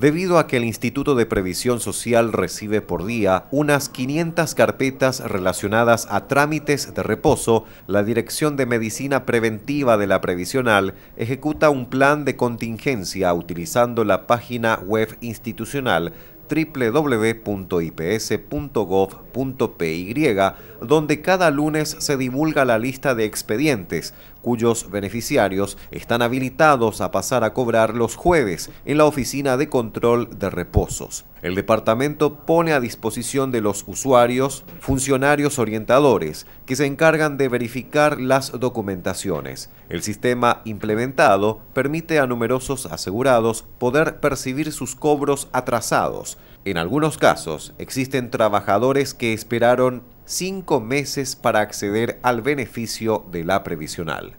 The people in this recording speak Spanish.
debido a que el Instituto de Previsión Social recibe por día unas 500 carpetas relacionadas a trámites de reposo, la Dirección de Medicina Preventiva de la Previsional ejecuta un plan de contingencia utilizando la página web institucional www.ips.gov.py, donde cada lunes se divulga la lista de expedientes, cuyos beneficiarios están habilitados a pasar a cobrar los jueves en la Oficina de Control de Reposos. El departamento pone a disposición de los usuarios funcionarios orientadores que se encargan de verificar las documentaciones. El sistema implementado permite a numerosos asegurados poder percibir sus cobros atrasados. En algunos casos existen trabajadores que esperaron cinco meses para acceder al beneficio de la previsional.